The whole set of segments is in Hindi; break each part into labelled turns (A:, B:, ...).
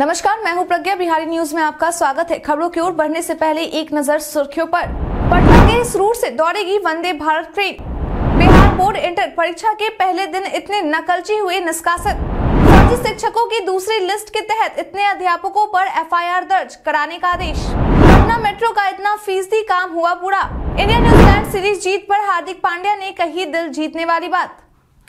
A: नमस्कार मैं हूं प्रज्ञा बिहारी न्यूज में आपका स्वागत है खबरों की ओर बढ़ने से पहले एक नजर सुर्खियों पर पटना के इस रूट से दौड़ेगी Vande Bharat train Bihar board inter परीक्षा के पहले दिन इतने नकलची हुए निष्कासन फर्जी शिक्षकों की दूसरी लिस्ट के तहत इतने अध्यापकों पर एफआईआर दर्ज कराने का आदेश पटना मेट्रो का इतना फीसदी काम हुआ पूरा इंडिया न्यूजीलैंड सीरीज जीत पर हार्दिक पांड्या ने कही दिल जीतने वाली बात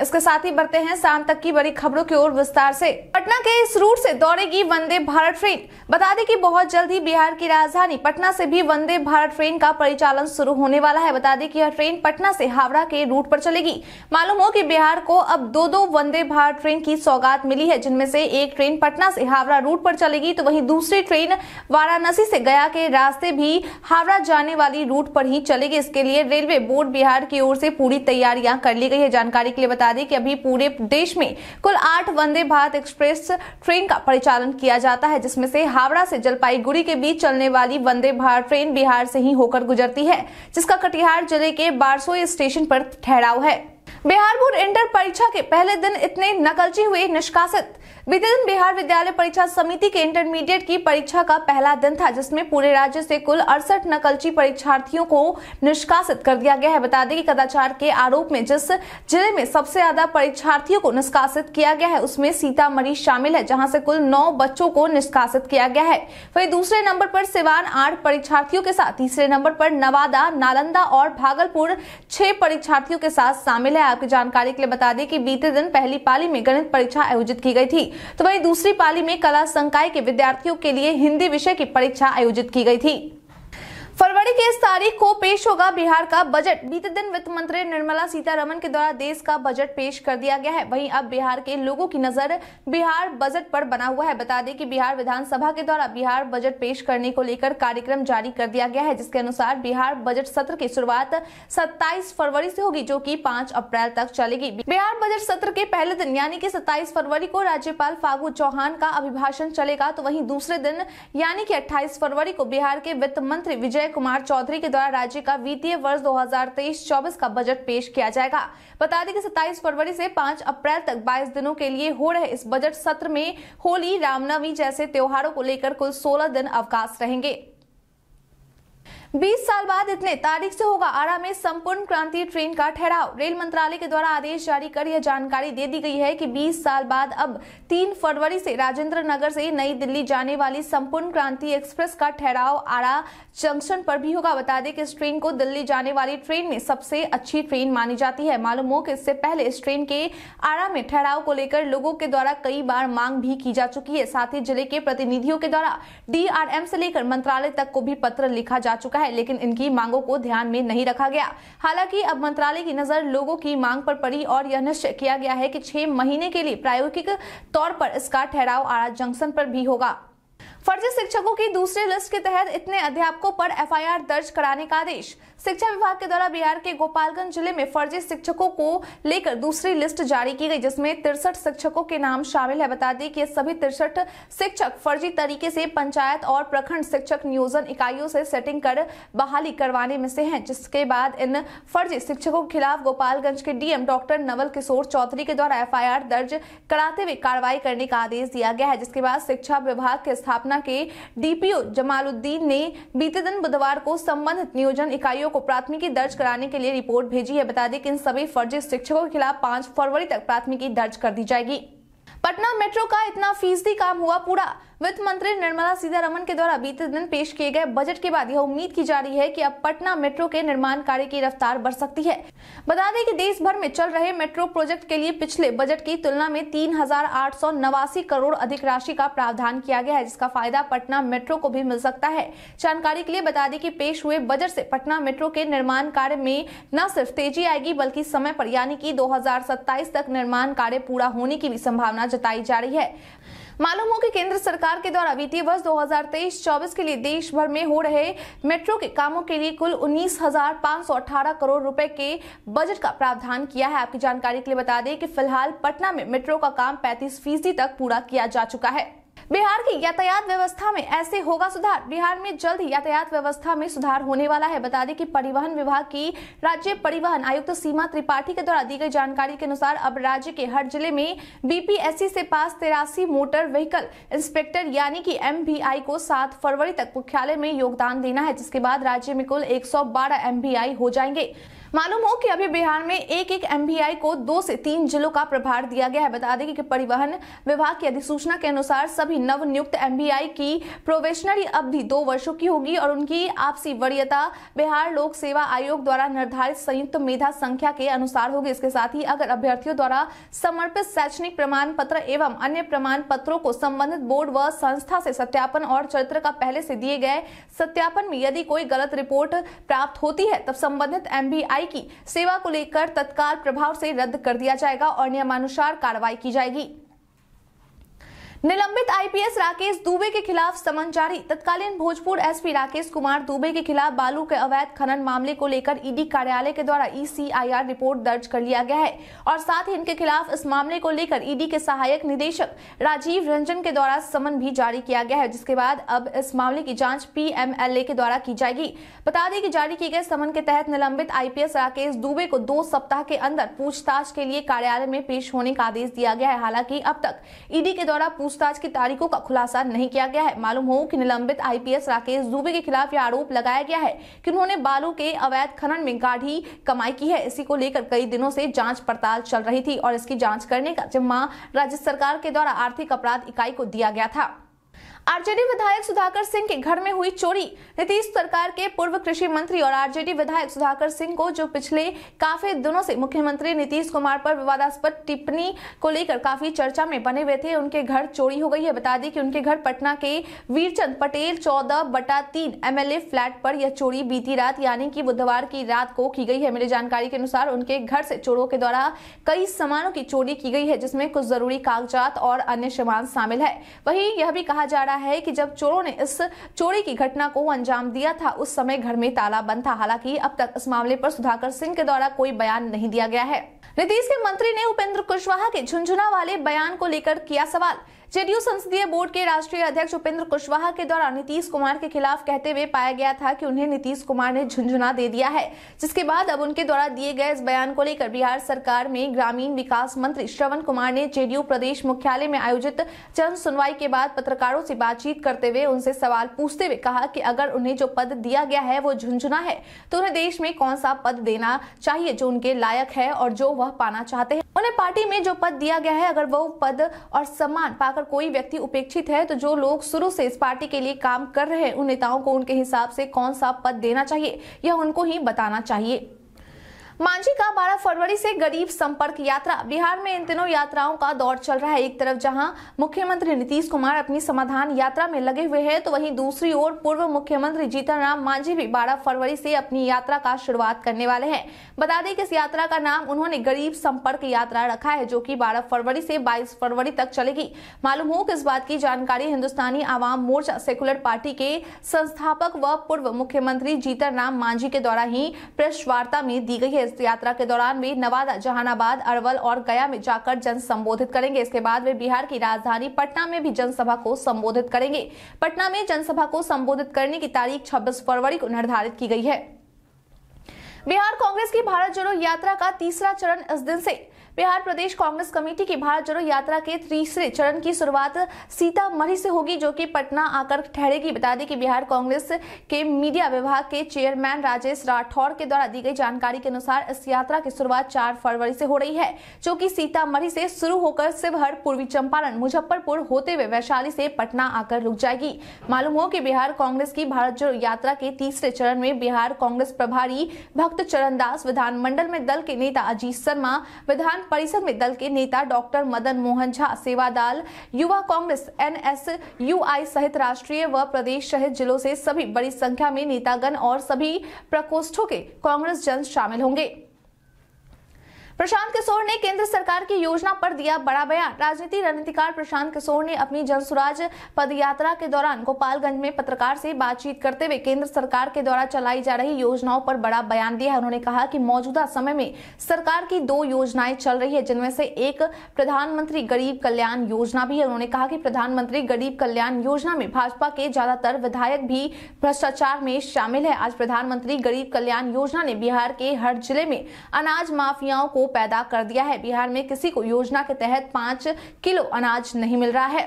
A: इसके साथ ही बढ़ते हैं शाम तक की बड़ी खबरों की ओर विस्तार से पटना के इस रूट से दौड़ेगी वंदे भारत ट्रेन बता दें कि बहुत जल्द ही बिहार की राजधानी पटना से भी वंदे भारत ट्रेन का परिचालन शुरू होने वाला है बता दें कि यह ट्रेन पटना से हावड़ा के रूट पर चलेगी मालूम हो कि बिहार को अब दो दो वंदे भारत ट्रेन की सौगात मिली है जिनमें से एक ट्रेन पटना से हावड़ा रूट पर चलेगी तो वही दूसरी ट्रेन वाराणसी से गया के रास्ते भी हावड़ा जाने वाली रूट पर ही चलेगी इसके लिए रेलवे बोर्ड बिहार की ओर से पूरी तैयारियां कर ली गई है जानकारी के लिए बता दें कि अभी पूरे देश में कुल आठ वंदे भारत एक्सप्रेस ट्रेन का परिचालन किया जाता है जिसमें से हावड़ा से जलपाईगुड़ी के बीच चलने वाली वंदे भारत ट्रेन बिहार से ही होकर गुजरती है जिसका कटिहार जिले के बारसोई स्टेशन पर ठहराव है बिहार बोर्ड इंटर परीक्षा के पहले दिन इतने नकलची हुए निष्कासित बीते दिन बिहार विद्यालय परीक्षा समिति के इंटरमीडिएट की परीक्षा का पहला दिन था जिसमें पूरे राज्य से कुल अड़सठ नकलची परीक्षार्थियों को निष्कासित कर दिया गया है बता दें कि कदाचार के आरोप में जिस जिले में सबसे ज्यादा परीक्षार्थियों को निष्कासित किया गया है उसमें सीतामढ़ी शामिल है जहां से कुल नौ बच्चों को निष्कासित किया गया है वही दूसरे नंबर पर सिवान आठ परीक्षार्थियों के साथ तीसरे नंबर पर नवादा नालंदा और भागलपुर छह परीक्षार्थियों के साथ शामिल है आपकी जानकारी के लिए बता दें कि बीते दिन पहली पाली में गणित परीक्षा आयोजित की गई थी तो वहीं दूसरी पाली में कला संकाय के विद्यार्थियों के लिए हिंदी विषय की परीक्षा आयोजित की गई थी फरवरी की इस तारीख को पेश होगा बिहार का बजट बीते दिन वित्त मंत्री निर्मला सीतारमन के द्वारा देश का बजट पेश कर दिया गया है वहीं अब बिहार के लोगों की नजर बिहार बजट पर बना हुआ है बता दें कि बिहार विधानसभा के द्वारा बिहार बजट पेश करने को लेकर कार्यक्रम जारी कर दिया गया है जिसके अनुसार बिहार बजट सत्र की शुरुआत सत्ताईस फरवरी से होगी जो की पांच अप्रैल तक चलेगी बिहार बजट सत्र के पहले दिन यानी की सत्ताईस फरवरी को राज्यपाल फागू चौहान का अभिभाषण चलेगा तो वही दूसरे दिन यानी की अट्ठाईस फरवरी को बिहार के वित्त मंत्री विजय विजय कुमार चौधरी के द्वारा राज्य का वित्तीय वर्ष 2023-24 का बजट पेश किया जाएगा बता दें कि 27 फरवरी से 5 अप्रैल तक 22 दिनों के लिए हो रहे इस बजट सत्र में होली रामनवमी जैसे त्योहारों को लेकर कुल 16 दिन अवकाश रहेंगे बीस साल बाद इतने तारीख से होगा आरा में संपूर्ण क्रांति ट्रेन का ठहराव रेल मंत्रालय के द्वारा आदेश जारी कर यह जानकारी दे दी गई है कि 20 साल बाद अब 3 फरवरी से राजेंद्र नगर से नई दिल्ली जाने वाली संपूर्ण क्रांति एक्सप्रेस का ठहराव आरा जंक्शन पर भी होगा बता दें कि इस ट्रेन को दिल्ली जाने वाली ट्रेन में सबसे अच्छी ट्रेन मानी जाती है मालूम हो कि इससे पहले इस ट्रेन के आरा में ठहराव को लेकर लोगों के द्वारा कई बार मांग भी की जा चुकी है साथ ही जिले के प्रतिनिधियों के द्वारा डीआरएम से लेकर मंत्रालय तक को भी पत्र लिखा जा चुका है है लेकिन इनकी मांगों को ध्यान में नहीं रखा गया हालांकि अब मंत्रालय की नजर लोगों की मांग पर पड़ी और यह निश्चय किया गया है कि छह महीने के लिए प्रायोगिक तौर पर इसका ठहराव आरा जंक्शन पर भी होगा फर्जी शिक्षकों की दूसरी लिस्ट के तहत इतने अध्यापकों पर एफआईआर दर्ज कराने का आदेश शिक्षा विभाग के द्वारा बिहार के गोपालगंज जिले में फर्जी शिक्षकों को लेकर दूसरी लिस्ट जारी की गई जिसमें तिरसठ शिक्षकों के नाम शामिल है बता दें कि सभी तिरसठ शिक्षक फर्जी तरीके से पंचायत और प्रखंड शिक्षक नियोजन इकाइयों से सेटिंग कर बहाली करवाने में से है जिसके बाद इन फर्जी शिक्षकों के खिलाफ गोपालगंज के डीएम डॉक्टर नवल किशोर चौधरी के द्वारा एफ दर्ज कराते हुए कार्रवाई करने का आदेश दिया गया है जिसके बाद शिक्षा विभाग की स्थापना थाना के डीपीओ जमालुद्दीन ने बीते दिन बुधवार को संबंधित नियोजन इकाइयों को प्राथमिकी दर्ज कराने के लिए रिपोर्ट भेजी है बता दें कि इन सभी फर्जी शिक्षकों के खिलाफ पांच फरवरी तक प्राथमिकी दर्ज कर दी जाएगी पटना मेट्रो का इतना फीसदी काम हुआ पूरा वित्त मंत्री निर्मला सीतारमन के द्वारा बीते दिन पेश किए गए बजट के बाद यह उम्मीद की जा रही है कि अब पटना मेट्रो के निर्माण कार्य की रफ्तार बढ़ सकती है बता दें कि देश भर में चल रहे मेट्रो प्रोजेक्ट के लिए पिछले बजट की तुलना में तीन करोड़ अधिक राशि का प्रावधान किया गया है जिसका फायदा पटना मेट्रो को भी मिल सकता है जानकारी के लिए बता दें की पेश हुए बजट ऐसी पटना मेट्रो के निर्माण कार्य में न सिर्फ तेजी आएगी बल्कि समय आरोप यानी की दो तक निर्माण कार्य पूरा होने की भी संभावना जताई जा रही है मालूम हो कि केंद्र सरकार के द्वारा वित्तीय वर्ष 2023-24 के लिए देश भर में हो रहे मेट्रो के कामों के लिए कुल 19,518 करोड़ रुपए के बजट का प्रावधान किया है आपकी जानकारी के लिए बता दें कि फिलहाल पटना में मेट्रो का काम 35 फीसदी तक पूरा किया जा चुका है बिहार की यातायात व्यवस्था में ऐसे होगा सुधार बिहार में जल्द यातायात व्यवस्था में सुधार होने वाला है बता दें कि परिवहन विभाग की राज्य परिवहन आयुक्त तो सीमा त्रिपाठी के द्वारा दी गई जानकारी के अनुसार अब राज्य के हर जिले में बीपीएससी से पास तिरासी मोटर व्हीकल इंस्पेक्टर यानी कि एम को सात फरवरी तक मुख्यालय में योगदान देना है जिसके बाद राज्य में कुल एक सौ हो जाएंगे मालूम हो कि अभी बिहार में एक एक एमबीआई को दो से तीन जिलों का प्रभार दिया गया है बता दें कि परिवहन विभाग की अधिसूचना के अनुसार सभी नव नियुक्त एमबीआई की प्रोवेशनरी अवधि दो वर्षों की होगी और उनकी आपसी वरीयता बिहार लोक सेवा आयोग द्वारा निर्धारित संयुक्त मेधा संख्या के अनुसार होगी इसके साथ ही अगर अभ्यर्थियों द्वारा समर्पित शैक्षणिक प्रमाण पत्र एवं अन्य प्रमाण पत्रों को संबंधित बोर्ड व संस्था से सत्यापन और चरित्र का पहले से दिए गए सत्यापन में यदि कोई गलत रिपोर्ट प्राप्त होती है तब संबंधित एमबीआई पीआई की सेवा को लेकर तत्काल प्रभाव से रद्द कर दिया जाएगा और नियमानुसार कार्रवाई की जाएगी निलंबित आईपीएस राकेश दुबे के खिलाफ समन जारी तत्कालीन भोजपुर एसपी राकेश कुमार दुबे के खिलाफ बालू के अवैध खनन मामले को लेकर ईडी कार्यालय के द्वारा ईसीआईआर रिपोर्ट दर्ज कर लिया गया है और साथ ही इनके खिलाफ इस मामले को लेकर ईडी के सहायक निदेशक राजीव रंजन के द्वारा समन भी जारी किया गया है जिसके बाद अब इस मामले की जाँच पीएमएलए के द्वारा की जाएगी बता दें कि जारी किए गए समन के तहत निलंबित आईपीएस राकेश दुबे को दो सप्ताह के अंदर पूछताछ के लिए कार्यालय में पेश होने का आदेश दिया गया है हालांकि अब तक ईडी के द्वारा पूछताछ की तारीखों का खुलासा नहीं किया गया है मालूम हो कि निलंबित आईपीएस राकेश दुबे के खिलाफ यह आरोप लगाया गया है कि उन्होंने बालू के अवैध खनन में गाढ़ी कमाई की है इसी को लेकर कई दिनों से जांच पड़ताल चल रही थी और इसकी जाँच करने का जिम्मा राज्य सरकार के द्वारा आर्थिक अपराध इकाई को दिया गया था आरजेडी विधायक सुधाकर सिंह के घर में हुई चोरी नीतीश सरकार के पूर्व कृषि मंत्री और आरजेडी विधायक सुधाकर सिंह को जो पिछले काफी दिनों से मुख्यमंत्री नीतीश कुमार पर विवादास्पद टिप्पणी को लेकर काफी चर्चा में बने हुए थे उनके घर चोरी हो गई है बता दी कि उनके घर पटना के वीरचंद पटेल चौदह बटा तीन एमएलए फ्लैट पर यह चोरी बीती रात यानी की बुधवार की रात को की गई है मिली जानकारी के अनुसार उनके घर से चोरों के द्वारा कई सामानों की चोरी की गई है जिसमें कुछ जरूरी कागजात और अन्य सामान शामिल है वही यह भी कहा जा रहा रहा है कि जब चोरों ने इस चोरी की घटना को अंजाम दिया था उस समय घर में ताला बंद था हालांकि अब तक इस मामले पर सुधाकर सिंह के द्वारा कोई बयान नहीं दिया गया है नीतीश के मंत्री ने उपेंद्र कुशवाहा के झुंझुना वाले बयान को लेकर किया सवाल जेडीयू संसदीय बोर्ड के राष्ट्रीय अध्यक्ष उपेंद्र कुशवाहा के द्वारा नीतीश कुमार के खिलाफ कहते हुए पाया गया था कि उन्हें नीतीश कुमार ने झुंझुना दे दिया है जिसके बाद अब उनके द्वारा दिए गए इस बयान को लेकर बिहार सरकार में ग्रामीण विकास मंत्री श्रवण कुमार ने जेडीयू प्रदेश मुख्यालय में आयोजित जन सुनवाई के बाद पत्रकारों से बातचीत करते हुए उनसे सवाल पूछते हुए कहा कि अगर उन्हें जो पद दिया गया है वो झुंझुना है तो उन्हें देश में कौन सा पद देना चाहिए जो उनके लायक है और जो वह पाना चाहते हैं उन्हें पार्टी में जो पद दिया गया है अगर वो पद और सम्मान पाकर पर कोई व्यक्ति उपेक्षित है तो जो लोग शुरू से इस पार्टी के लिए काम कर रहे हैं उन नेताओं को उनके हिसाब से कौन सा पद देना चाहिए यह उनको ही बताना चाहिए मांझी का 12 फरवरी से गरीब संपर्क यात्रा बिहार में इन दिनों यात्राओं का दौर चल रहा है एक तरफ जहां मुख्यमंत्री नीतीश कुमार अपनी समाधान यात्रा में लगे हुए हैं तो वहीं दूसरी ओर पूर्व मुख्यमंत्री जीतन राम मांझी भी 12 फरवरी से अपनी यात्रा का शुरुआत करने वाले हैं बता दें कि इस यात्रा का नाम उन्होंने गरीब संपर्क यात्रा रखा है जो की बारह फरवरी से बाईस फरवरी तक चलेगी मालूम हो कि इस बात की जानकारी हिंदुस्तानी आवाम मोर्चा सेकुलर पार्टी के संस्थापक व पूर्व मुख्यमंत्री जीतन राम मांझी के द्वारा ही प्रेस वार्ता में दी गई है इस यात्रा के दौरान वे नवादा जहानाबाद अरवल और गया में जाकर जन संबोधित करेंगे इसके बाद वे बिहार की राजधानी पटना में भी जनसभा को संबोधित करेंगे पटना में जनसभा को संबोधित करने की तारीख छब्बीस फरवरी को निर्धारित की गई है बिहार कांग्रेस की भारत जोड़ो यात्रा का तीसरा चरण इस दिन से बिहार प्रदेश कांग्रेस कमेटी की भारत जोड़ो यात्रा के तीसरे चरण की शुरुआत सीतामढ़ी से होगी जो कि पटना आकर ठहरेगी बता दें कि बिहार कांग्रेस के मीडिया विभाग के चेयरमैन राजेश राठौर के द्वारा दी गई जानकारी के अनुसार इस यात्रा की शुरुआत चार फरवरी से हो रही है जो की सीतामढ़ी से शुरू होकर शिवहर पूर्वी चंपारण मुजफ्फरपुर होते हुए वैशाली से पटना आकर रुक जाएगी मालूम हो कि बिहार कांग्रेस की भारत जोड़ो यात्रा के तीसरे चरण में बिहार कांग्रेस प्रभारी भक्त चरण दास विधानमंडल में दल के नेता अजीत शर्मा विधान विधान परिषद में दल के नेता डॉक्टर मदन मोहन झा सेवादाल युवा कांग्रेस आई सहित राष्ट्रीय व प्रदेश सहित जिलों से सभी बड़ी संख्या में नेतागण और सभी प्रकोष्ठों के कांग्रेस जन शामिल होंगे प्रशांत किशोर ने केंद्र सरकार की योजना पर दिया बड़ा बयान राजनीति रणनीतिकार प्रशांत किशोर ने अपनी जनसुराज पद पदयात्रा के दौरान गोपालगंज में पत्रकार से बातचीत करते हुए केंद्र सरकार के द्वारा चलाई जा रही योजनाओं पर बड़ा बयान दिया उन्होंने कहा कि मौजूदा समय में सरकार की दो योजनाएं चल रही है जिनमें से एक प्रधानमंत्री गरीब कल्याण योजना भी है उन्होंने कहा कि प्रधानमंत्री गरीब कल्याण योजना में भाजपा के ज्यादातर विधायक भी भ्रष्टाचार में शामिल है आज प्रधानमंत्री गरीब कल्याण योजना ने बिहार के हर जिले में अनाज माफियाओं को पैदा कर दिया है बिहार में किसी को योजना के तहत पांच किलो अनाज नहीं मिल रहा है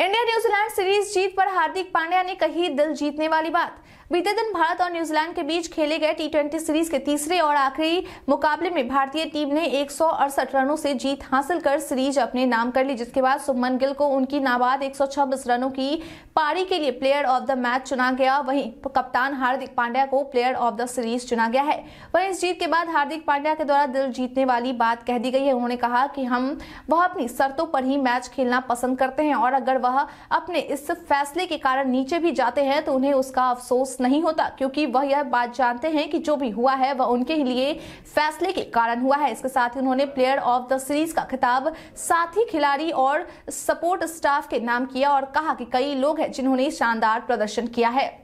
A: इंडिया न्यूजीलैंड सीरीज जीत पर हार्दिक पांड्या ने कही दिल जीतने वाली बात बीते दिन भारत और न्यूजीलैंड के बीच खेले गए टी सीरीज के तीसरे और आखिरी मुकाबले में भारतीय टीम ने एक रनों से जीत हासिल कर सीरीज अपने नाम कर ली जिसके बाद सुमन गिल को उनकी नाबाद एक रनों की पारी के लिए प्लेयर ऑफ द मैच चुना गया वहीं कप्तान हार्दिक पांड्या को प्लेयर ऑफ द सीरीज चुना गया है वहीं इस जीत के बाद हार्दिक पांड्या के द्वारा दिल जीतने वाली बात कह दी गई है उन्होंने कहा कि हम वह अपनी शर्तों पर ही मैच खेलना पसंद करते हैं और अगर वह अपने इस फैसले के कारण नीचे भी जाते हैं तो उन्हें उसका अफसोस खारिज नहीं होता क्योंकि वह यह बात जानते हैं कि जो भी हुआ है वह उनके लिए फैसले के कारण हुआ है इसके साथ ही उन्होंने प्लेयर ऑफ द सीरीज का खिताब साथी खिलाड़ी और सपोर्ट स्टाफ के नाम किया और कहा कि कई लोग हैं जिन्होंने शानदार प्रदर्शन किया है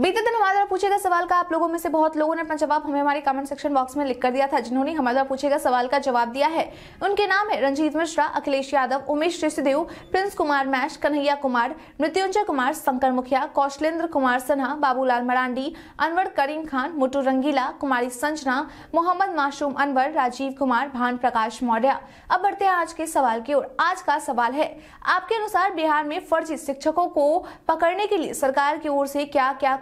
A: बीते दिन हमारे द्वारा पूछे गए सवाल का आप लोगों में से बहुत लोगों ने अपना जवाब हमें हमारे कमेंट सेक्शन बॉक्स में लिख कर दिया था जिन्होंने हमारे द्वारा पूछे गए सवाल का जवाब दिया है उनके नाम है रंजीत मिश्रा अखिलेश यादव उमेश ऋषिदेव प्रिंस कुमार मैश कन्हैया कुमार मृत्युंजय कुमार शंकर मुखिया कौशलेंद्र कुमार सिन्हा बाबूलाल मरांडी अनवर करीम खान मुटू रंगीला कुमारी संजना मोहम्मद मासूम अनवर राजीव कुमार भान प्रकाश मौर्य अब बढ़ते हैं आज के सवाल की ओर आज का सवाल है आपके अनुसार बिहार में फर्जी शिक्षकों को पकड़ने के लिए सरकार की ओर से क्या क्या